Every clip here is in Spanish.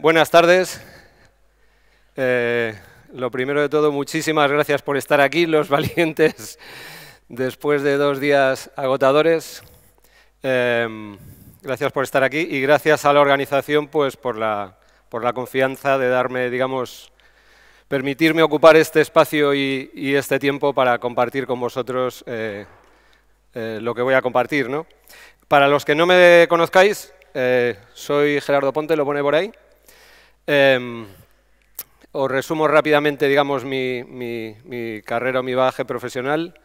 Buenas tardes. Eh, lo primero de todo, muchísimas gracias por estar aquí, los valientes, después de dos días agotadores. Eh, gracias por estar aquí y gracias a la organización pues, por, la, por la confianza de darme, digamos, permitirme ocupar este espacio y, este tiempo para compartir con vosotros eh, lo que voy a compartir. Para los que no me conozcáis, soy Gerardo Ponte, lo pone por ahí. Em, os resumo rápidamente, digamos, mi, carrera o mi bagaje profesional.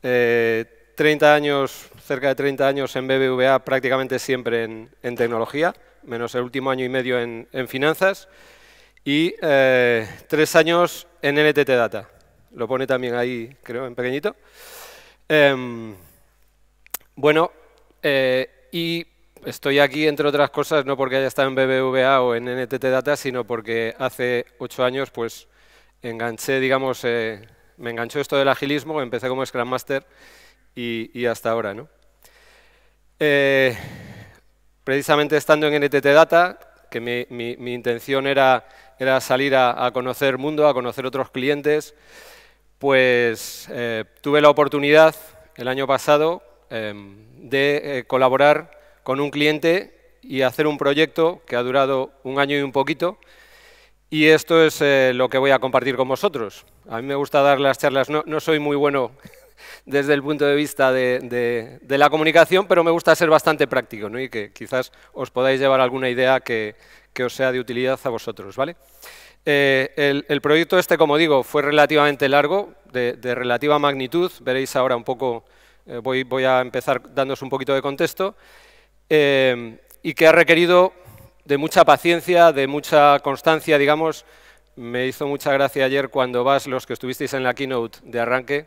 30 eh, años, cerca de 30 años en BBVA, prácticamente siempre en, tecnología, menos el último año y medio en, finanzas, y eh, tres años en NTT Data. Lo pone también ahí, creo, en pequeñito. Em, bueno, eh, y Estoy aquí, entre otras cosas, no porque haya estado en BBVA o en NTT Data, sino porque hace ocho años pues, enganché, digamos, eh, me enganchó esto del agilismo, empecé como Scrum Master y, hasta ahora. ¿no? Eh, precisamente estando en NTT Data, que mi, intención era, era salir a, a, conocer mundo, a conocer otros clientes, pues eh, tuve la oportunidad el año pasado em, de colaborar con un cliente y hacer un proyecto que ha durado un año y un poquito. Y esto es eh, lo que voy a compartir con vosotros. A mí me gusta dar las charlas, no, no soy muy bueno desde el punto de vista de, la comunicación, pero me gusta ser bastante práctico y que quizás os podáis llevar alguna idea que, que os sea de utilidad a vosotros. ¿vale? Eh, el, proyecto este, como digo, fue relativamente largo, de, relativa magnitud. Veréis ahora un poco, eh, voy, voy, a empezar dándoos un poquito de contexto. Em, y que ha requerido de mucha paciencia, de mucha constancia, digamos. Me hizo mucha gracia ayer cuando vas, los que estuvisteis en la keynote de arranque,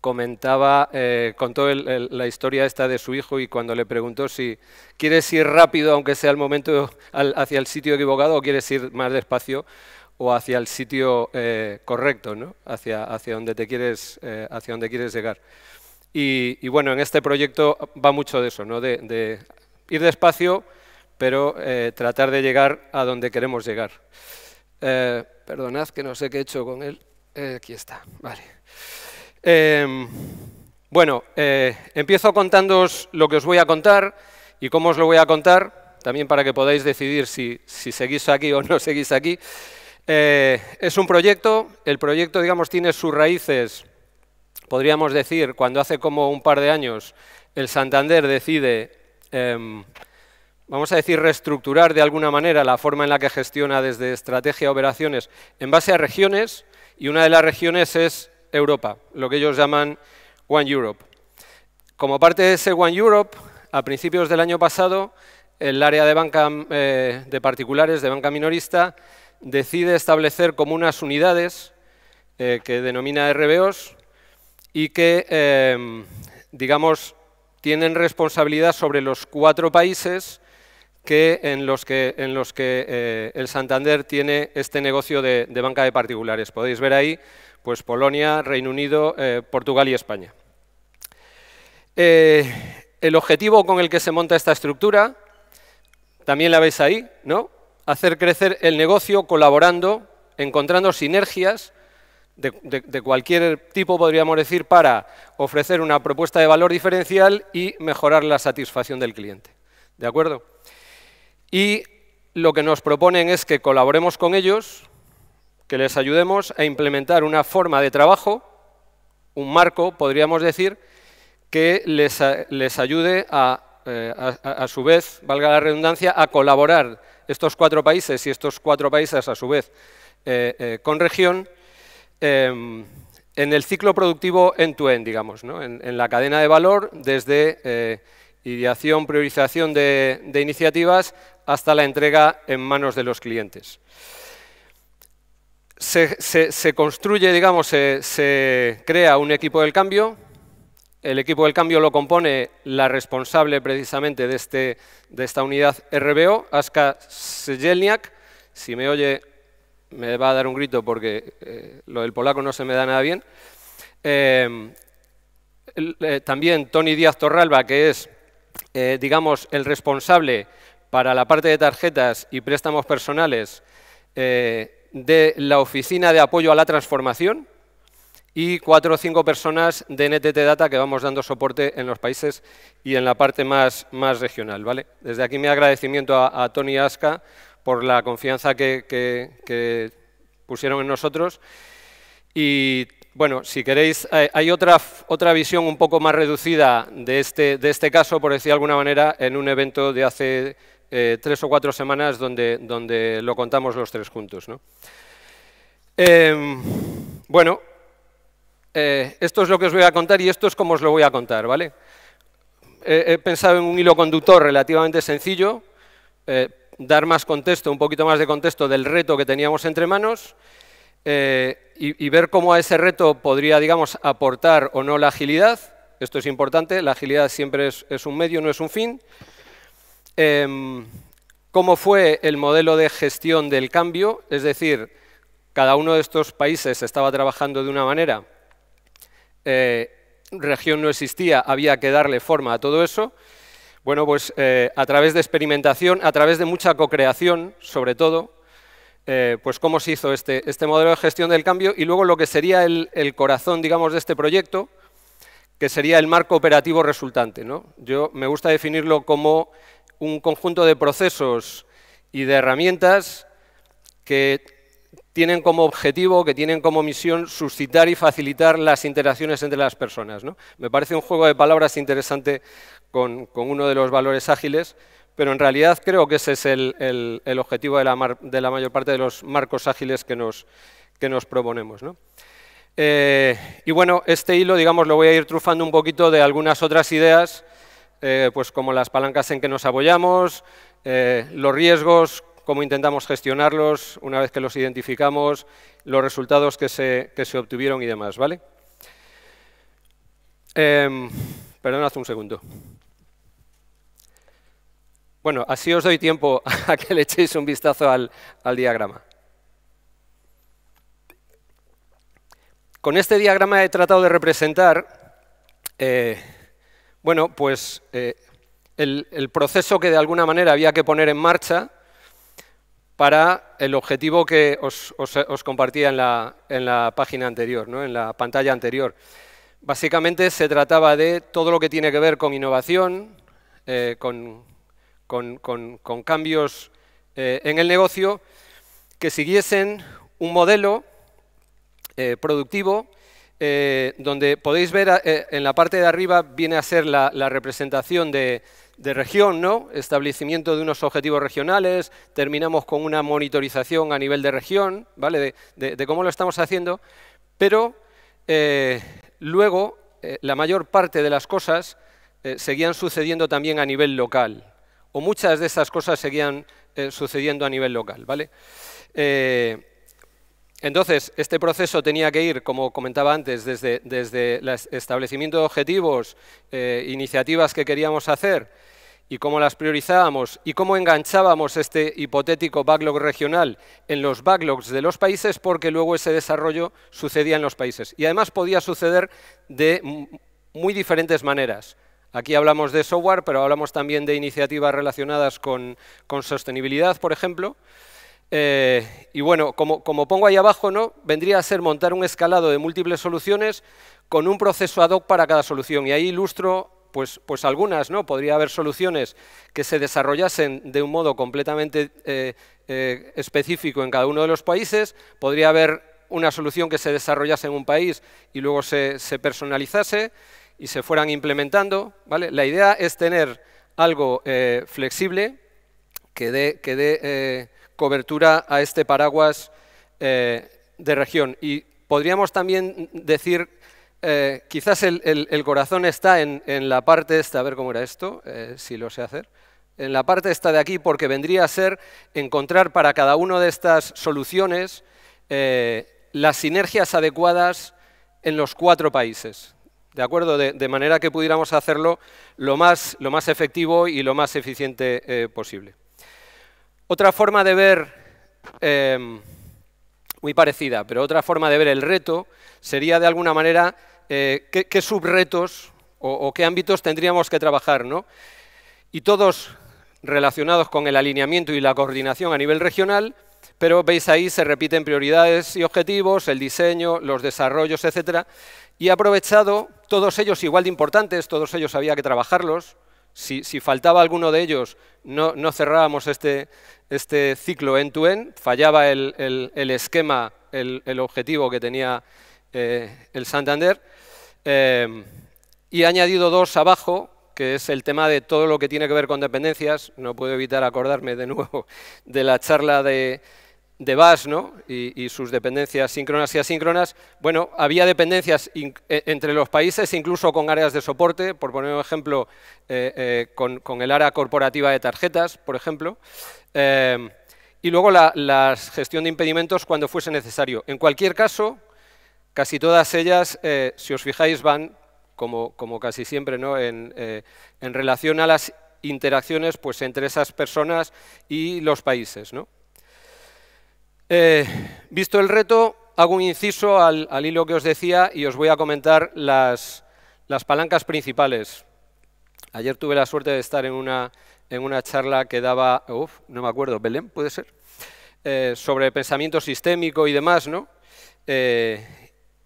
comentaba, eh, contó la historia esta de su hijo y cuando le preguntó si quieres ir rápido, aunque sea el momento, hacia el sitio equivocado o quieres ir más despacio o hacia el sitio eh, correcto, ¿no? hacia, hacia, donde te quieres, eh, hacia donde quieres llegar. Y, bueno, en este proyecto va mucho de eso, ¿no? de, ir despacio, pero eh, tratar de llegar a donde queremos llegar. Eh, perdonad que no sé qué he hecho con él. Eh, aquí está, vale. Em, bueno, empiezo contándoos lo que os voy a contar y cómo os lo voy a contar, también para que podáis decidir si, si seguís aquí o no seguís aquí. es un proyecto, el proyecto, digamos, tiene sus raíces podríamos decir, cuando hace como un par de años el Santander decide, em, vamos a decir, reestructurar de alguna manera la forma en la que gestiona desde estrategia a operaciones en base a regiones, y una de las regiones es Europa, lo que ellos llaman One Europe. Como parte de ese One Europe, a principios del año pasado, el área de banca eh, de particulares, de banca minorista, decide establecer como unas unidades eh, que denomina RBOs, y que, em, digamos, tienen responsabilidad sobre los cuatro países que, en los que, en los que eh, el Santander tiene este negocio de, banca de particulares. Podéis ver ahí pues, Polonia, Reino Unido, eh, Portugal y España. Eh, el objetivo con el que se monta esta estructura, también la veis ahí, ¿no? Hacer crecer el negocio colaborando, encontrando sinergias de, cualquier tipo, podríamos decir, para ofrecer una propuesta de valor diferencial y mejorar la satisfacción del cliente. ¿De acuerdo? Y lo que nos proponen es que colaboremos con ellos, que les ayudemos a implementar una forma de trabajo, un marco, podríamos decir, que les, les ayude eh, a, a, su vez, valga la redundancia, a colaborar estos cuatro países y estos cuatro países a su vez eh, eh, con región Em, en el ciclo productivo end-to-end, digamos, en, la cadena de valor desde eh, ideación, priorización de, iniciativas hasta la entrega en manos de los clientes. Se, construye, digamos, se, crea un equipo del cambio, el equipo del cambio lo compone la responsable precisamente de, este, de esta unidad RBO, Aska Sejelniak. Si me oye, me va a dar un grito porque eh, lo del polaco no se me da nada bien. Em, eh, también Tony Díaz Torralba, que es, eh, digamos, el responsable para la parte de tarjetas y préstamos personales de la Oficina de Apoyo a la Transformación y cuatro o cinco personas de NTT Data que vamos dando soporte en los países y en la parte más, regional. ¿vale? Desde aquí mi agradecimiento a, a Tony Asca, por la confianza que, pusieron en nosotros. Y bueno, si queréis, hay otra, otra visión un poco más reducida de este, de este caso, por decir de alguna manera, en un evento de hace eh, tres o cuatro semanas donde, donde lo contamos los tres juntos. Em, bueno, eh, esto es lo que os voy a contar y esto es como os lo voy a contar, ¿vale? he pensado en un hilo conductor relativamente sencillo, eh, dar más contexto, un poquito más de contexto del reto que teníamos entre manos eh, y, ver cómo a ese reto podría, digamos, aportar o no la agilidad. Esto es importante, la agilidad siempre es, un medio, no es un fin. Em, ¿Cómo fue el modelo de gestión del cambio? Es decir, cada uno de estos países estaba trabajando de una manera, eh, región no existía, había que darle forma a todo eso. Bueno, pues eh, a través de experimentación, a través de mucha cocreación, sobre todo, eh, pues cómo se hizo este, este, modelo de gestión del cambio y luego lo que sería el, corazón, digamos, de este proyecto, que sería el marco operativo resultante. Yo me gusta definirlo como un conjunto de procesos y de herramientas que tienen como objetivo, que tienen como misión suscitar y facilitar las interacciones entre las personas. Me parece un juego de palabras interesante con, uno de los valores ágiles, pero en realidad creo que ese es el, objetivo de la, mayor parte de los marcos ágiles que nos, proponemos. Eh, y bueno, este hilo, digamos, lo voy a ir trufando un poquito de algunas otras ideas, eh, pues como las palancas en que nos apoyamos, eh, los riesgos cómo intentamos gestionarlos una vez que los identificamos, los resultados que se, obtuvieron y demás, ¿vale? Eh, em, hace un segundo. Bueno, así os doy tiempo a que le echéis un vistazo al, diagrama. Con este diagrama he tratado de representar, eh, bueno, pues eh, el, proceso que de alguna manera había que poner en marcha para el objetivo que os, compartía en la, página anterior, ¿no? en la pantalla anterior. Básicamente se trataba de todo lo que tiene que ver con innovación, eh, con, cambios eh, en el negocio, que siguiesen un modelo eh, productivo donde podéis ver en la parte de arriba viene a ser la representación de, de región, ¿no? establecimiento de unos objetivos regionales, terminamos con una monitorización a nivel de región, ¿vale? de, cómo lo estamos haciendo, pero eh, luego eh, la mayor parte de las cosas eh, seguían sucediendo también a nivel local, o muchas de esas cosas seguían sucediendo a nivel local. ¿vale? entonces, este proceso tenía que ir, como comentaba antes, desde, desde el establecimiento de objetivos, iniciativas que queríamos hacer, y cómo las priorizábamos y cómo enganchábamos este hipotético backlog regional en los backlogs de los países porque luego ese desarrollo sucedía en los países. Y además podía suceder de muy diferentes maneras. Aquí hablamos de software, pero hablamos también de iniciativas relacionadas con, sostenibilidad, por ejemplo. Eh, y bueno, como, como, pongo ahí abajo, ¿no? vendría a ser montar un escalado de múltiples soluciones con un proceso ad hoc para cada solución. Y ahí ilustro pues, pues, algunas, ¿no? Podría haber soluciones que se desarrollasen de un modo completamente eh, eh, específico en cada uno de los países, podría haber una solución que se desarrollase en un país y luego se, personalizase y se fueran implementando. ¿vale? La idea es tener algo eh, flexible que dé, que cobertura a este paraguas de región. Y podríamos también decir eh, quizás el, corazón está en, la parte esta, a ver cómo era esto, eh, si lo sé hacer, en la parte esta de aquí, porque vendría a ser encontrar para cada una de estas soluciones eh, las sinergias adecuadas en los cuatro países, ¿de acuerdo? De, manera que pudiéramos hacerlo lo más efectivo y lo más eficiente posible. Otra forma de ver muy parecida, pero otra forma de ver el reto sería de alguna manera eh, qué, subretos o, qué ámbitos tendríamos que trabajar, ¿no? Y todos relacionados con el alineamiento y la coordinación a nivel regional, pero veis ahí se repiten prioridades y objetivos, el diseño, los desarrollos, etcétera, y aprovechado todos ellos igual de importantes, todos ellos había que trabajarlos, si, faltaba alguno de ellos, no, cerrábamos este, este ciclo end-to-end, fallaba el, esquema, el, objetivo que tenía eh, el Santander. Em, y he añadido dos abajo, que es el tema de todo lo que tiene que ver con dependencias. No puedo evitar acordarme de nuevo de la charla de, de BAS ¿no? y, sus dependencias síncronas y asíncronas, bueno, había dependencias eh, entre los países, incluso con áreas de soporte, por poner un ejemplo, eh, eh, con, el área corporativa de tarjetas, por ejemplo, y luego la, gestión de impedimentos cuando fuese necesario. En cualquier caso, casi todas ellas, si os fijáis, van, como, casi siempre, ¿no? en, en relación a las interacciones pues, entre esas personas y los países. ¿no? Eh, visto el reto, hago un inciso al, hilo que os decía y os voy a comentar las, palancas principales. Ayer tuve la suerte de estar en una, charla que daba, no me acuerdo, Belén, puede ser, eh, sobre pensamiento sistémico y demás, ¿no? Eh,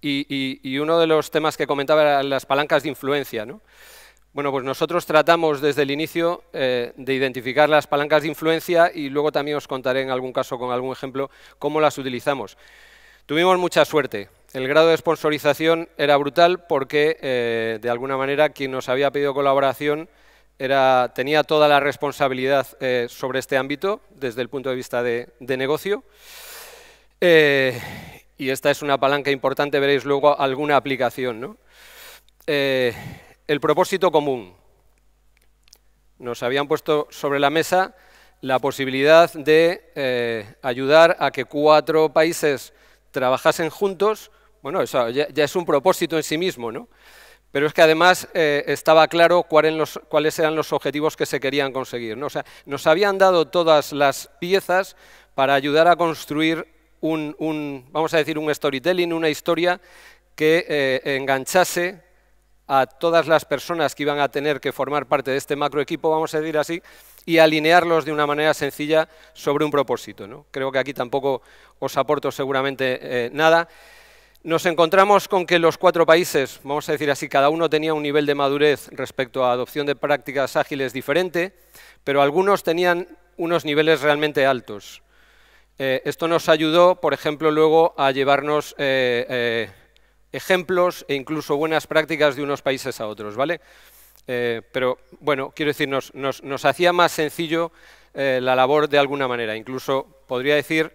y, uno de los temas que comentaba eran las palancas de influencia, ¿no? Bueno, pues nosotros tratamos desde el inicio eh, de identificar las palancas de influencia y luego también os contaré en algún caso con algún ejemplo cómo las utilizamos. Tuvimos mucha suerte. El grado de sponsorización era brutal porque, eh, de alguna manera, quien nos había pedido colaboración tenía toda la responsabilidad eh, sobre este ámbito desde el punto de vista de, de negocio. y esta es una palanca importante, veréis luego alguna aplicación. ¿no? el propósito común. Nos habían puesto sobre la mesa la posibilidad de eh, ayudar a que cuatro países trabajasen juntos. Bueno, eso ya, es un propósito en sí mismo, ¿no? Pero es que además eh, estaba claro cuáles eran los objetivos que se querían conseguir. O sea, nos habían dado todas las piezas para ayudar a construir un, vamos a decir, un storytelling, una historia que eh, enganchase a todas las personas que iban a tener que formar parte de este macro equipo, vamos a decir así, y alinearlos de una manera sencilla sobre un propósito. ¿no? Creo que aquí tampoco os aporto seguramente eh, nada. Nos encontramos con que los cuatro países, vamos a decir así, cada uno tenía un nivel de madurez respecto a adopción de prácticas ágiles diferente, pero algunos tenían unos niveles realmente altos. Eh, esto nos ayudó, por ejemplo, luego a llevarnos eh, ejemplos e incluso buenas prácticas de unos países a otros, ¿vale? Eh, pero bueno, quiero decir, nos, hacía más sencillo eh, la labor de alguna manera. Incluso podría decir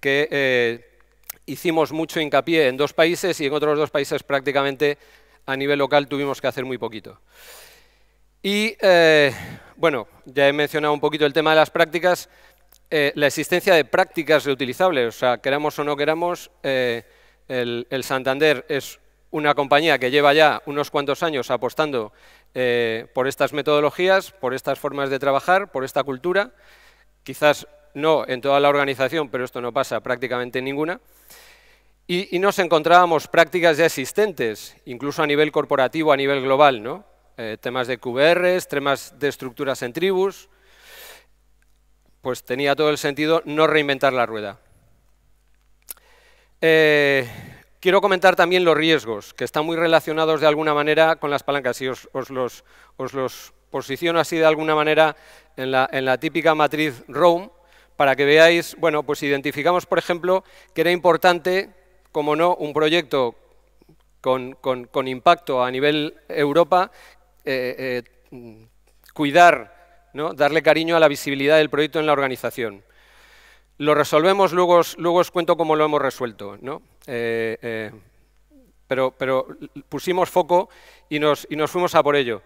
que eh, hicimos mucho hincapié en dos países y en otros dos países prácticamente a nivel local tuvimos que hacer muy poquito. Y bueno, ya he mencionado un poquito el tema de las prácticas, la existencia de prácticas reutilizables, o sea, queramos o no queramos, el, Santander es una compañía que lleva ya unos cuantos años apostando eh, por estas metodologías, por estas formas de trabajar, por esta cultura, quizás no en toda la organización, pero esto no pasa prácticamente en ninguna, y, nos encontrábamos prácticas ya existentes, incluso a nivel corporativo, a nivel global, ¿no? Eh, temas de QR, temas de estructuras en tribus, pues tenía todo el sentido no reinventar la rueda. Eh, quiero comentar también los riesgos, que están muy relacionados de alguna manera con las palancas, y os, los, posiciono así de alguna manera en la, típica matriz Rome, para que veáis, bueno, pues identificamos, por ejemplo, que era importante, como no, un proyecto con, impacto a nivel Europa, eh, eh, cuidar, darle cariño a la visibilidad del proyecto en la organización. Lo resolvemos, luego os, luego os cuento cómo lo hemos resuelto. ¿no? Eh, eh, pero, pero, pusimos foco y nos, fuimos a por ello.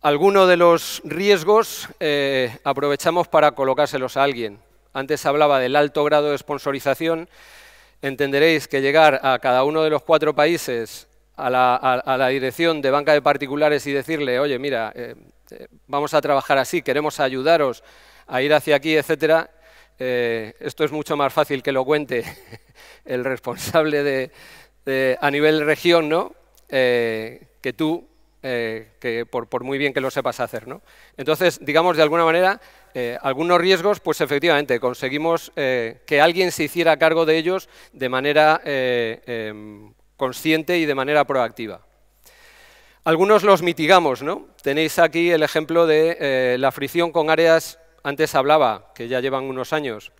Algunos de los riesgos eh, aprovechamos para colocárselos a alguien. Antes hablaba del alto grado de sponsorización. Entenderéis que llegar a cada uno de los cuatro países a la, dirección de banca de particulares y decirle, oye, mira, vamos a trabajar así, queremos ayudaros a ir hacia aquí, etcétera, eh, esto es mucho más fácil que lo cuente el responsable de, a nivel región, ¿no? Eh, que tú, eh, por, muy bien que lo sepas hacer, ¿no? Entonces, digamos, de alguna manera, algunos riesgos, pues efectivamente, conseguimos que alguien se hiciera cargo de ellos de manera em, consciente y de manera proactiva. Algunos los mitigamos, ¿no? Tenéis aquí el ejemplo de la fricción con áreas antes hablaba, que ya llevan unos años,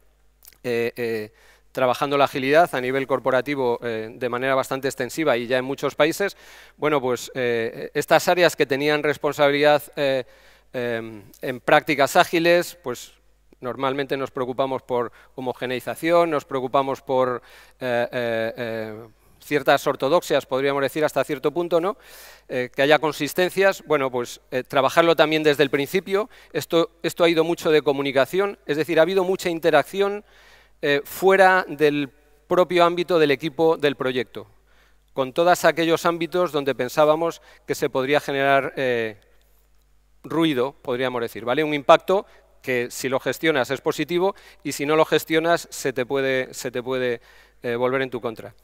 eh, eh, trabajando la agilidad a nivel corporativo eh, de manera bastante extensiva y ya en muchos países, bueno, pues estas áreas que tenían responsabilidad em, en prácticas ágiles, pues normalmente nos preocupamos por homogeneización, nos preocupamos por ciertas ortodoxias, podríamos decir, hasta cierto punto, ¿no? Eh, que haya consistencias, bueno, pues eh, trabajarlo también desde el principio. Esto, esto ha ido mucho de comunicación, es decir, ha habido mucha interacción eh, fuera del propio ámbito del equipo del proyecto, con todos aquellos ámbitos donde pensábamos que se podría generar ruido, podríamos decir, ¿vale? Un impacto que si lo gestionas es positivo y si no lo gestionas se te puede, se te puede volver en tu contra.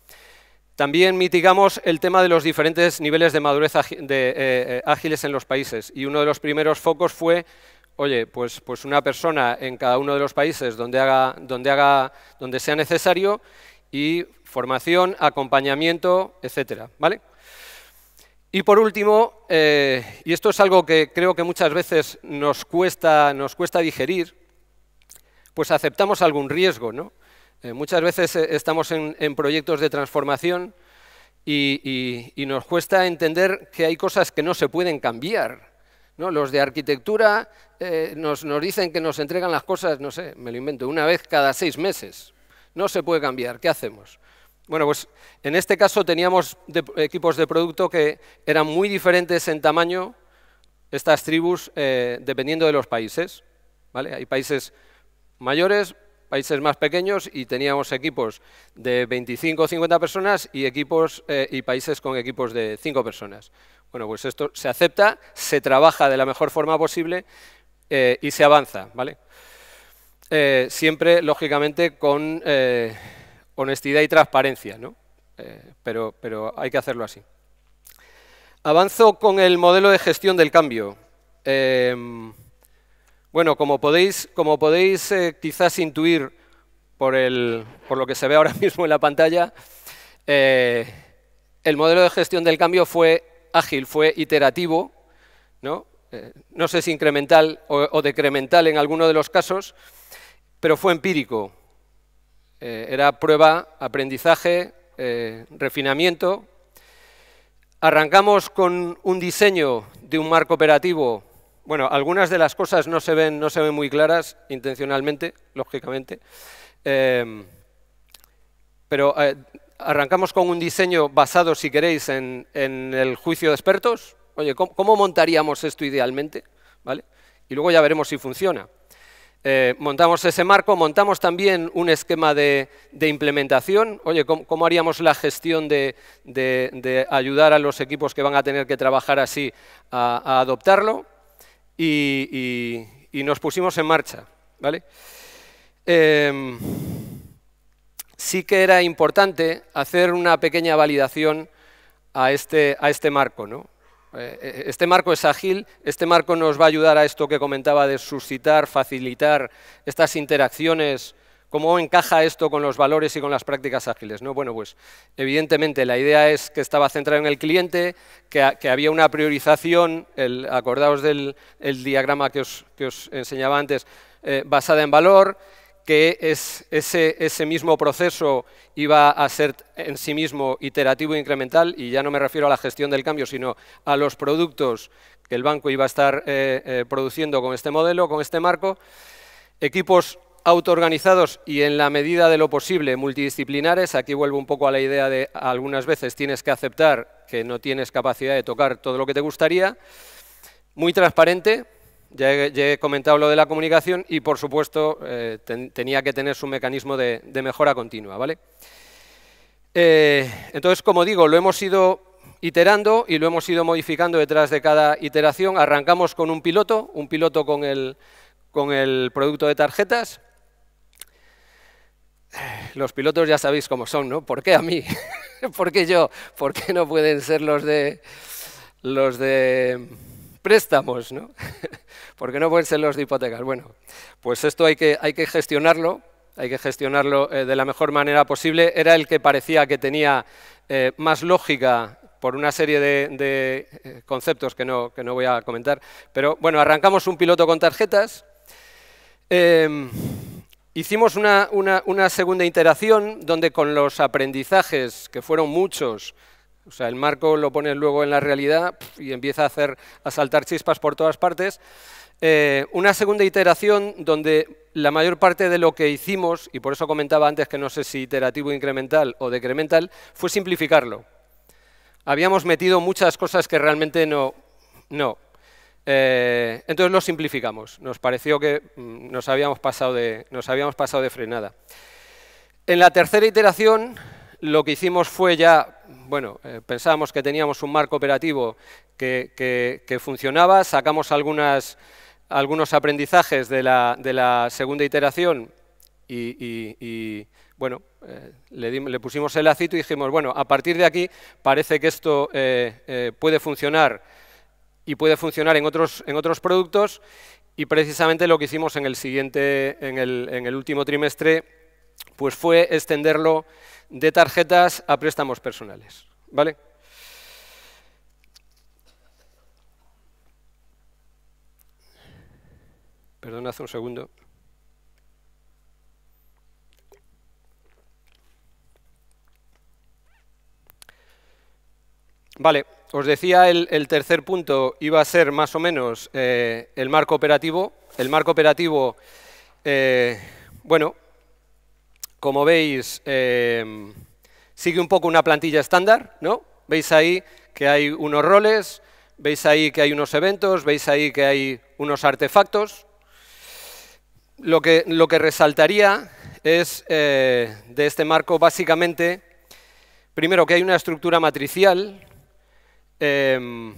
También mitigamos el tema de los diferentes niveles de madurez de, eh, eh, ágiles en los países. Y uno de los primeros focos fue, oye, pues, pues una persona en cada uno de los países donde, haga, donde, haga, donde sea necesario y formación, acompañamiento, etcétera. ¿vale? Y por último, eh, y esto es algo que creo que muchas veces nos cuesta, nos cuesta digerir, pues aceptamos algún riesgo, ¿no? Eh, muchas veces eh, estamos en, proyectos de transformación y, nos cuesta entender que hay cosas que no se pueden cambiar. Los de arquitectura eh, nos, dicen que nos entregan las cosas, no sé, me lo invento, una vez cada seis meses. No se puede cambiar, ¿qué hacemos? Bueno, pues en este caso teníamos equipos de producto que eran muy diferentes en tamaño, estas tribus, dependiendo de los países. Hay países mayores, países más pequeños y teníamos equipos de 25 o 50 personas y, equipos, eh, y países con equipos de 5 personas. Bueno, pues esto se acepta, se trabaja de la mejor forma posible eh, y se avanza, ¿vale? Eh, siempre, lógicamente, con honestidad y transparencia, ¿no? pero, pero hay que hacerlo así. Avanzo con el modelo de gestión del cambio. Em, bueno, como podéis, como podéis eh, quizás intuir por, lo que se ve ahora mismo en la pantalla, eh, el modelo de gestión del cambio fue ágil, fue iterativo, eh, no, sé si incremental o, o, decremental en alguno de los casos, pero fue empírico. era prueba, aprendizaje, refinamiento. Arrancamos con un diseño de un marco operativo bueno, algunas de las cosas no se ven, no se ven muy claras intencionalmente, lógicamente, em, pero eh, arrancamos con un diseño basado, si queréis, en, el juicio de expertos. Oye, ¿cómo, montaríamos esto idealmente? ¿Vale? Y luego ya veremos si funciona. Eh, montamos ese marco, montamos también un esquema de, implementación. Oye, ¿cómo, haríamos la gestión de, ayudar a los equipos que van a tener que trabajar así a adoptarlo? y, nos pusimos en marcha. ¿vale? Em, sí que era importante hacer una pequeña validación a este, a este marco. Eh, eh, este marco es ágil, este marco nos va a ayudar a esto que comentaba de suscitar, facilitar estas interacciones ¿Cómo encaja esto con los valores y con las prácticas ágiles? Bueno, pues evidentemente la idea es que estaba centrada en el cliente, que, había una priorización, el, acordaos del diagrama que os, enseñaba antes, eh, basada en valor, que ese, mismo proceso iba a ser en sí mismo iterativo e incremental, y ya no me refiero a la gestión del cambio, sino a los productos que el banco iba a estar eh, eh, produciendo con este modelo, con este marco. Equipos autoorganizados y en la medida de lo posible multidisciplinares. Aquí vuelvo un poco a la idea de algunas veces tienes que aceptar que no tienes capacidad de tocar todo lo que te gustaría. Muy transparente, ya he, comentado lo de la comunicación y por supuesto eh, tenía que tener su mecanismo de, mejora continua. ¿vale? Eh, entonces, como digo, lo hemos ido iterando y lo hemos ido modificando detrás de cada iteración. Arrancamos con un piloto, un piloto con con el producto de tarjetas, los pilotos ya sabéis cómo son, ¿no? ¿Por qué a mí? ¿Por qué yo? ¿Por qué no pueden ser los de los de préstamos, ¿no? ¿Por qué no pueden ser los de hipotecas? Bueno, pues esto hay que, hay que gestionarlo, hay que gestionarlo eh, de la mejor manera posible. Era el que parecía que tenía eh, más lógica por una serie de, eh, conceptos que no, voy a comentar. Pero bueno, arrancamos un piloto con tarjetas. Em, Hicimos una, segunda iteración donde con los aprendizajes, que fueron muchos, o sea, el marco lo pones luego en la realidad y empieza a, hacer, a saltar chispas por todas partes, eh, una segunda iteración donde la mayor parte de lo que hicimos, y por eso comentaba antes que no sé si iterativo incremental o decremental, fue simplificarlo. Habíamos metido muchas cosas que realmente no, no, eh, entonces lo simplificamos. Nos pareció que mm, nos, habíamos pasado de, frenada. En la tercera iteración lo que hicimos fue ya, bueno, eh, pensábamos que teníamos un marco operativo que, funcionaba, sacamos algunos aprendizajes de la, segunda iteración y, bueno, eh, le, pusimos el lacito y dijimos, bueno, a partir de aquí parece que esto puede funcionar y puede funcionar en otros, en otros productos. Y precisamente lo que hicimos en el, siguiente, en el, en el último trimestre pues fue extenderlo de tarjetas a préstamos personales. ¿vale? Perdón, hace un segundo. Vale os decía, el, tercer punto iba a ser más o menos eh, el marco operativo. El marco operativo, eh, bueno, como veis, eh, sigue un poco una plantilla estándar, ¿no? Veis ahí que hay unos roles, veis ahí que hay unos eventos, veis ahí que hay unos artefactos. Lo que, lo que resaltaría es de este marco básicamente, primero, que hay una estructura matricial, Em,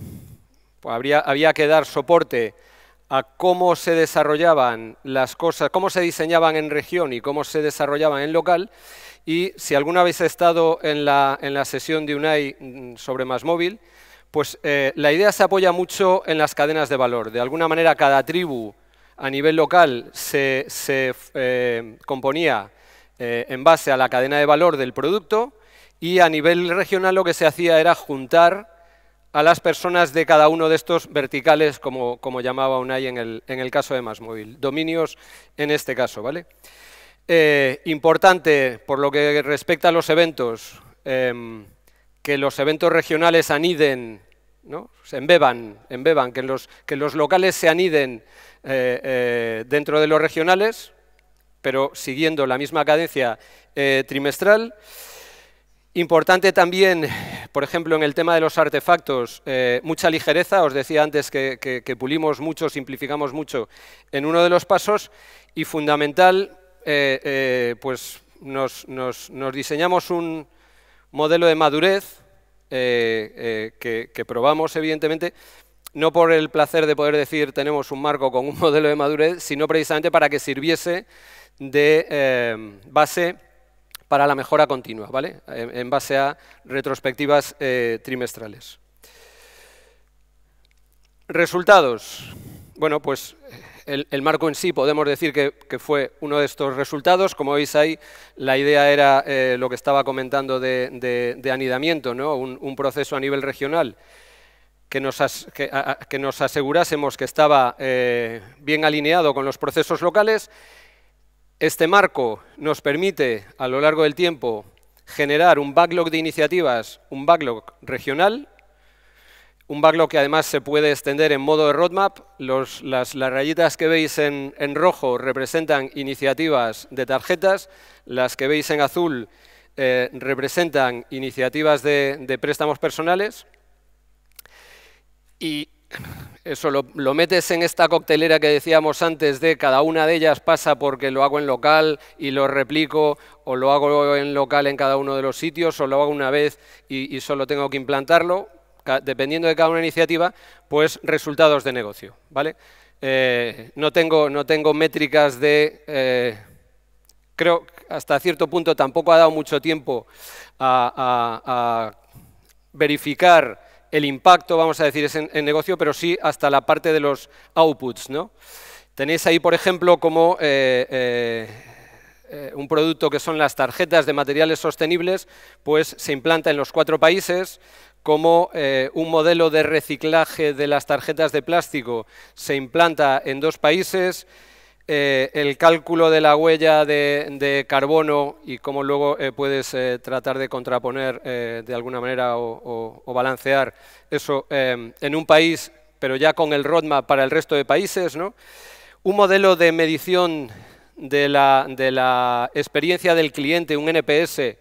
pues había que dar soporte a cómo se desarrollaban las cosas, cómo se diseñaban en región y cómo se desarrollaban en local. Y si alguna vez estado en la, en sesión de UNAI mm, sobre más móvil, pues eh, la idea se apoya mucho en las cadenas de valor. De alguna manera cada tribu a nivel local se, eh, componía eh, en base a la cadena de valor del producto y a nivel regional lo que se hacía era juntar a las personas de cada uno de estos verticales, como, llamaba Unai en el, en el caso de MassMobile. Dominios en este caso, ¿vale? Eh, importante, por lo que respecta a los eventos, em, que los eventos regionales aniden, ¿no? se embeban, embeban que, los, que los locales se aniden eh, eh, dentro de los regionales, pero siguiendo la misma cadencia trimestral. Importante también, por ejemplo, en el tema de los artefactos, eh, mucha ligereza, os decía antes que, pulimos mucho, simplificamos mucho en uno de los pasos, y fundamental, eh, eh, pues nos, diseñamos un modelo de madurez que, que probamos, evidentemente, no por el placer de poder decir tenemos un marco con un modelo de madurez, sino precisamente para que sirviese de base para la mejora continua, ¿vale? En, base a retrospectivas eh, trimestrales. Resultados. Bueno, pues eh, el, marco en sí podemos decir que, fue uno de estos resultados. Como veis ahí, la idea era eh, lo que estaba comentando de, anidamiento, ¿no? Un, proceso a nivel regional que nos, que, nos asegurásemos que estaba bien alineado con los procesos locales este marco nos permite, a lo largo del tiempo, generar un backlog de iniciativas, un backlog regional, un backlog que además se puede extender en modo de roadmap. las, rayitas que veis en, rojo representan iniciativas de tarjetas, las que veis en azul eh, representan iniciativas de, préstamos personales y eso lo, metes en esta coctelera que decíamos antes de cada una de ellas pasa porque lo hago en local y lo replico, o lo hago en local en cada uno de los sitios, o lo hago una vez y, solo tengo que implantarlo, dependiendo de cada una iniciativa, pues resultados de negocio. ¿vale? Eh, no, tengo, no tengo métricas de... Eh, creo que hasta cierto punto tampoco ha dado mucho tiempo a verificar el impacto, vamos a decir, es en, negocio, pero sí hasta la parte de los outputs. Tenéis ahí, por ejemplo, como eh, eh, eh, un producto que son las tarjetas de materiales sostenibles, pues se implanta en los cuatro países, como un modelo de reciclaje de las tarjetas de plástico se implanta en dos países, eh, el cálculo de la huella de, carbono y cómo luego eh, puedes eh, tratar de contraponer de alguna manera o, balancear eso en un país, pero ya con el roadmap para el resto de países, un modelo de medición de la, de la experiencia del cliente, un NPS,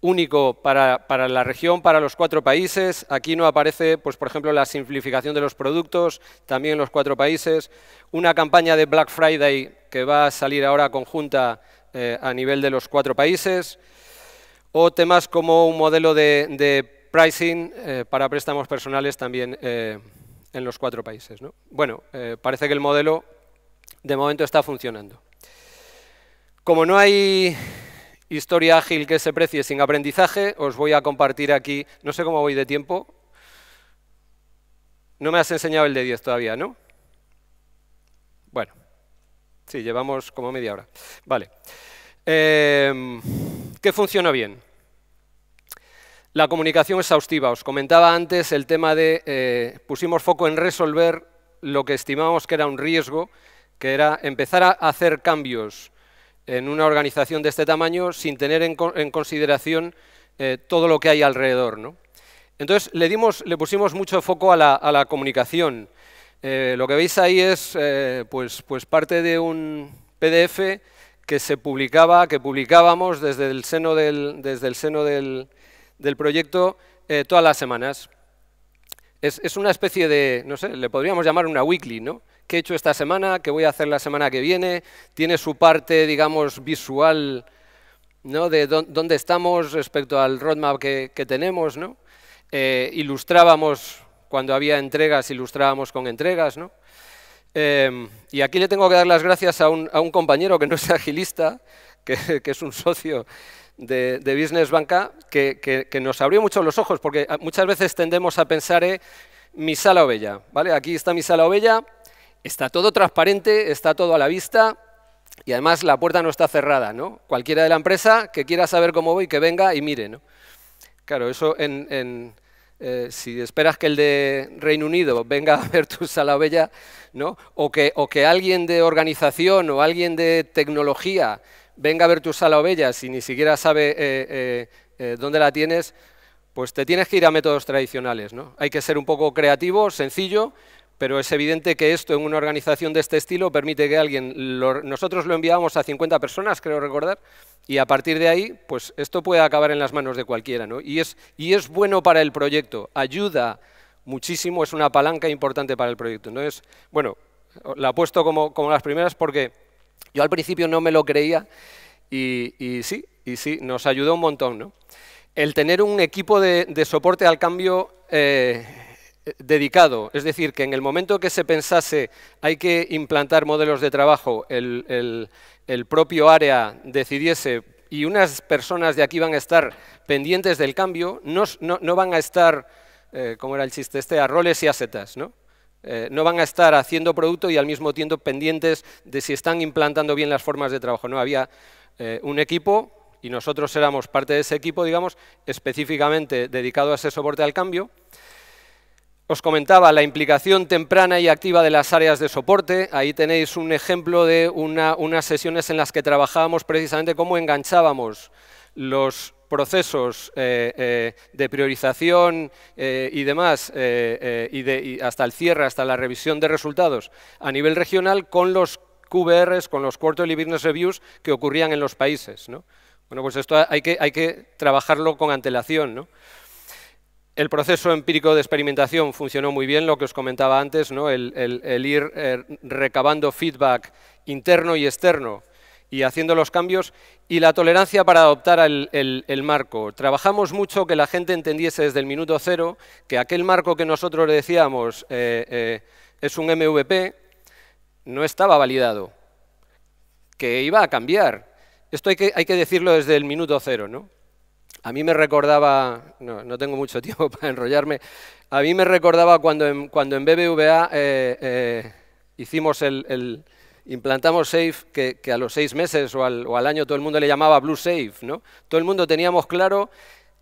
único para, para, la región, para los cuatro países. Aquí no aparece, pues, por ejemplo, la simplificación de los productos, también los cuatro países. Una campaña de Black Friday que va a salir ahora conjunta eh, a nivel de los cuatro países. O temas como un modelo de, pricing eh, para préstamos personales también eh, en los cuatro países. ¿no? Bueno, parece que el modelo de momento está funcionando. Como no hay historia ágil que se precie sin aprendizaje, os voy a compartir aquí, no sé cómo voy de tiempo. No me has enseñado el de 10 todavía, ¿no? Bueno, sí, llevamos como media hora. Vale. Em, ¿Qué funciona bien? La comunicación exhaustiva. Os comentaba antes el tema de, eh, pusimos foco en resolver lo que estimamos que era un riesgo, que era empezar a hacer cambios en una organización de este tamaño sin tener en, consideración eh, todo lo que hay alrededor. ¿no? Entonces le, le pusimos mucho foco a la, comunicación. Eh, lo que veis ahí es eh, pues, pues, parte de un PDF que se publicaba, que publicábamos desde el seno del, desde el seno del, proyecto todas las semanas. Es, es, una especie de, no sé, le podríamos llamar una weekly, ¿no? qué he hecho esta semana, qué voy a hacer la semana que viene, tiene su parte, digamos, visual, ¿no? De dónde estamos respecto al roadmap que, tenemos, ¿no? Eh, ilustrábamos, cuando había entregas, ilustrábamos con entregas, ¿no? Em, y aquí le tengo que dar las gracias a un, compañero que no es agilista, que, es un socio de, Business Banca, que, nos abrió mucho los ojos, porque ah, muchas veces tendemos a pensar, eh, mi sala ovella, ¿vale? Aquí está mi sala bella. Está todo transparente, está todo a la vista y además la puerta no está cerrada. ¿no? Cualquiera de la empresa que quiera saber cómo voy, que venga y mire. ¿no? Claro, eso en, eh, si esperas que el de Reino Unido venga a ver tu sala bella, ¿no? o, que, o que alguien de organización o alguien de tecnología venga a ver tu sala bella si ni siquiera sabe eh, eh, dónde la tienes, pues te tienes que ir a métodos tradicionales. ¿no? Hay que ser un poco creativo, sencillo, pero es evidente que esto en una organización de este estilo permite que alguien, nosotros lo enviábamos a 50 personas, creo recordar, y a partir de ahí, pues esto puede acabar en las manos de cualquiera, ¿no? Y es, y es bueno para el proyecto, ayuda muchísimo, es una palanca importante para el proyecto. Entonces, bueno, la puesto como, como las primeras porque yo al principio no me lo creía y, y sí, y sí, nos ayudó un montón, ¿no? El tener un equipo de, de soporte al cambio... Eh, dedicado, es decir, que en el momento que se pensase hay que implantar modelos de trabajo, el, propio área decidiese y unas personas de aquí van a estar pendientes del cambio, no, van a estar, eh, como era el chiste este, a roles y a setas, ¿no? Eh, no van a estar haciendo producto y al mismo tiempo pendientes de si están implantando bien las formas de trabajo. No había eh, un equipo y nosotros éramos parte de ese equipo, digamos, específicamente dedicado a ese soporte al cambio, os comentaba la implicación temprana y activa de las áreas de soporte. Ahí tenéis un ejemplo de unas sesiones en las que trabajábamos precisamente cómo enganchábamos los procesos eh, eh, de priorización eh, y demás, y, hasta el cierre, hasta la revisión de resultados a nivel regional con los QBRs, con los Quarterly Business Reviews que ocurrían en los países. Bueno, pues esto hay que, hay que trabajarlo con antelación. ¿no? El proceso empírico de experimentación funcionó muy bien, lo que os comentaba antes, ¿no? el, ir eh, recabando feedback interno y externo y haciendo los cambios, y la tolerancia para adoptar el, marco. Trabajamos mucho que la gente entendiese desde el minuto cero que aquel marco que nosotros decíamos eh, eh, es un MVP no estaba validado, que iba a cambiar. Esto hay que, hay que decirlo desde el minuto cero, ¿no? A mí me recordaba, no, tengo mucho tiempo para enrollarme, a mí me recordaba cuando en, cuando en BBVA eh, eh, hicimos el, implantamos Safe, que, a los seis meses o al, año todo el mundo le llamaba Blue Safe, ¿no? Todo el mundo teníamos claro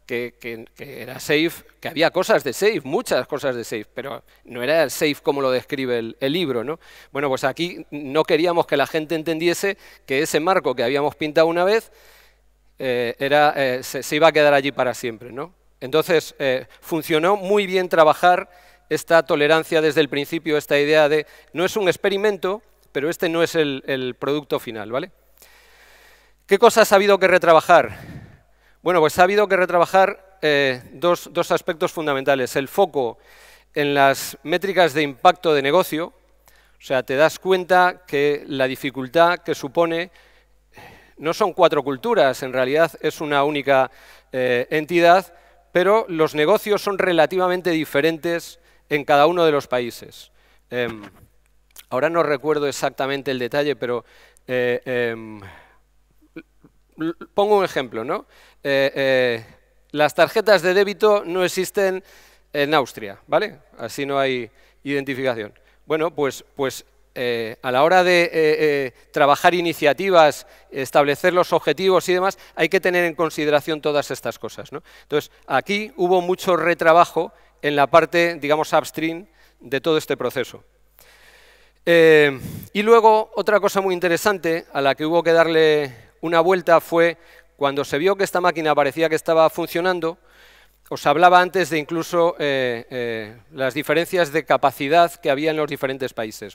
que, era Safe, que había cosas de Safe, muchas cosas de Safe, pero no era el Safe como lo describe el, libro, ¿no? Bueno, pues aquí no queríamos que la gente entendiese que ese marco que habíamos pintado una vez eh, eh, se, iba a quedar allí para siempre. ¿no? Entonces, eh, funcionó muy bien trabajar esta tolerancia desde el principio, esta idea de no es un experimento, pero este no es el, producto final. ¿vale? ¿Qué cosas ha habido que retrabajar? Bueno, pues ha habido que retrabajar dos, dos aspectos fundamentales. El foco en las métricas de impacto de negocio, o sea, te das cuenta que la dificultad que supone no son cuatro culturas, en realidad es una única eh, entidad, pero los negocios son relativamente diferentes en cada uno de los países. Em, ahora no recuerdo exactamente el detalle, pero eh, em, pongo un ejemplo. ¿no? Eh, las tarjetas de débito no existen en Austria, ¿vale? Así no hay identificación. Bueno, pues, pues eh, a la hora de eh, eh, trabajar iniciativas, establecer los objetivos y demás, hay que tener en consideración todas estas cosas. Entonces, aquí hubo mucho retrabajo en la parte, digamos, upstream de todo este proceso. y luego, otra cosa muy interesante a la que hubo que darle una vuelta fue cuando se vio que esta máquina parecía que estaba funcionando, os hablaba antes de incluso las diferencias de capacidad que había en los diferentes países.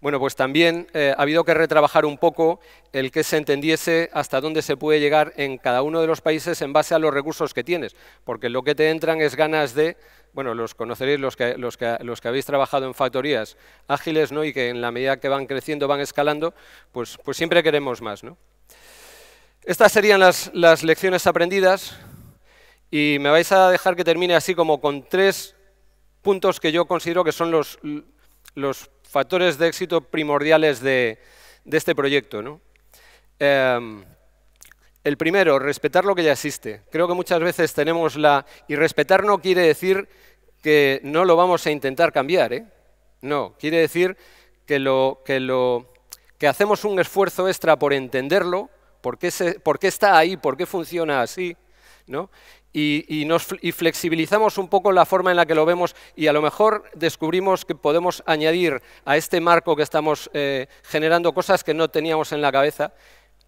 Bueno, pues también eh, ha habido que retrabajar un poco el que se entendiese hasta dónde se puede llegar en cada uno de los países en base a los recursos que tienes, porque lo que te entran es ganas de, bueno, los conoceréis los que, los que, los que habéis trabajado en factorías ágiles, ¿no? Y que en la medida que van creciendo, van escalando, pues, pues siempre queremos más, Estas serían las, las lecciones aprendidas y me vais a dejar que termine así como con tres puntos que yo considero que son los, los factores de éxito primordiales de, este proyecto. ¿no? Em, el primero, respetar lo que ya existe. Creo que muchas veces tenemos la... Y respetar no quiere decir que no lo vamos a intentar cambiar, ¿eh? No, quiere decir que, hacemos un esfuerzo extra por entenderlo, por qué, por qué está ahí, por qué funciona así, ¿no? y, flexibilizamos un poco la forma en la que lo vemos y a lo mejor descubrimos que podemos añadir a este marco que estamos eh, generando cosas que no teníamos en la cabeza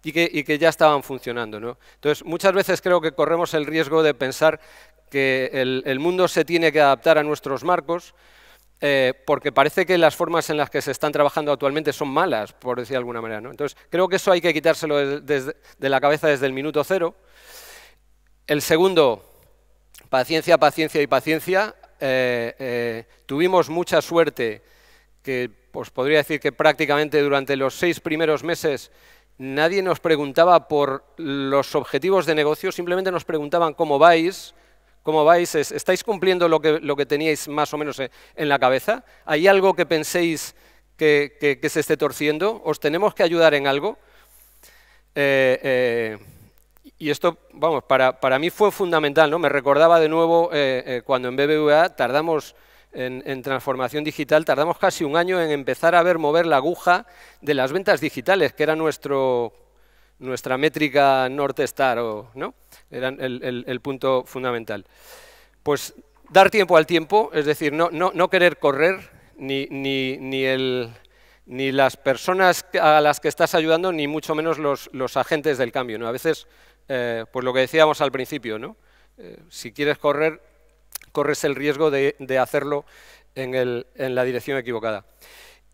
y que, ya estaban funcionando. ¿no? Entonces, muchas veces creo que corremos el riesgo de pensar que el, mundo se tiene que adaptar a nuestros marcos, eh, porque parece que las formas en las que se están trabajando actualmente son malas, por decir de alguna manera. ¿no? Entonces, creo que eso hay que quitárselo de la cabeza desde el minuto cero, el segundo, paciencia, paciencia y paciencia. Eh, eh, tuvimos mucha suerte que os pues, podría decir que prácticamente durante los seis primeros meses nadie nos preguntaba por los objetivos de negocio, simplemente nos preguntaban cómo vais, cómo vais, ¿estáis cumpliendo lo que, lo que teníais más o menos eh, en la cabeza? ¿Hay algo que penséis que, se esté torciendo? ¿Os tenemos que ayudar en algo? Y esto, vamos, para, para, mí fue fundamental, ¿no? Me recordaba de nuevo eh, eh, cuando en BBVA tardamos en, transformación digital, tardamos casi un año en empezar a ver mover la aguja de las ventas digitales, que era nuestro, nuestra métrica North Star, ¿no? Era el, el, punto fundamental. Pues dar tiempo al tiempo, es decir, no, no, no querer correr, ni, ni, ni el ni las personas a las que estás ayudando, ni mucho menos los, los agentes del cambio. ¿no? A veces eh, pues lo que decíamos al principio, ¿no? Eh, si quieres correr, corres el riesgo de, hacerlo en, la dirección equivocada.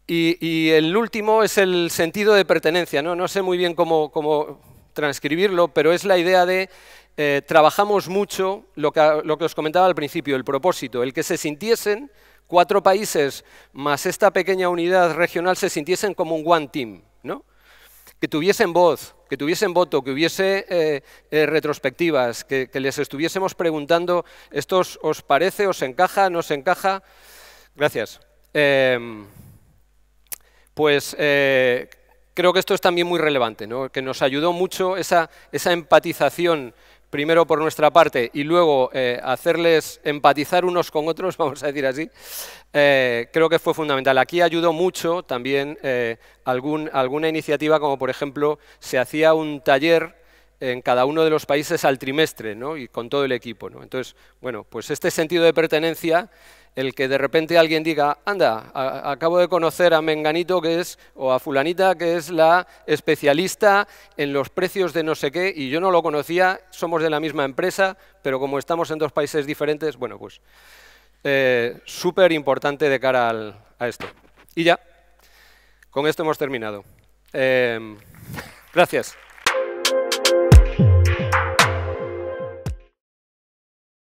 Y, el último es el sentido de pertenencia, ¿no? No sé muy bien cómo, transcribirlo, pero es la idea de eh, trabajamos mucho lo que, lo que os comentaba al principio, el propósito, el que se sintiesen cuatro países más esta pequeña unidad regional se sintiesen como un one team, ¿no? que tuviesen voz, que tuviesen voto, que hubiese eh, eh, retrospectivas, que, les estuviésemos preguntando, ¿esto os, parece, os encaja, no os encaja? Gracias. Em, pues eh, creo que esto es también muy relevante, ¿no? que nos ayudó mucho esa, esa empatización primero por nuestra parte y luego eh, hacerles empatizar unos con otros, vamos a decir así, eh, creo que fue fundamental. Aquí ayudó mucho también eh, algún, alguna iniciativa como por ejemplo se hacía un taller en cada uno de los países al trimestre ¿no? y con todo el equipo. ¿no? Entonces, bueno, pues este sentido de pertenencia el que de repente alguien diga, anda, acabo de conocer a Menganito que es, o a Fulanita que es la especialista en los precios de no sé qué, y yo no lo conocía, somos de la misma empresa, pero como estamos en dos países diferentes, bueno, pues eh, súper importante de cara a esto. Y ya, con esto hemos terminado. Eh, gracias.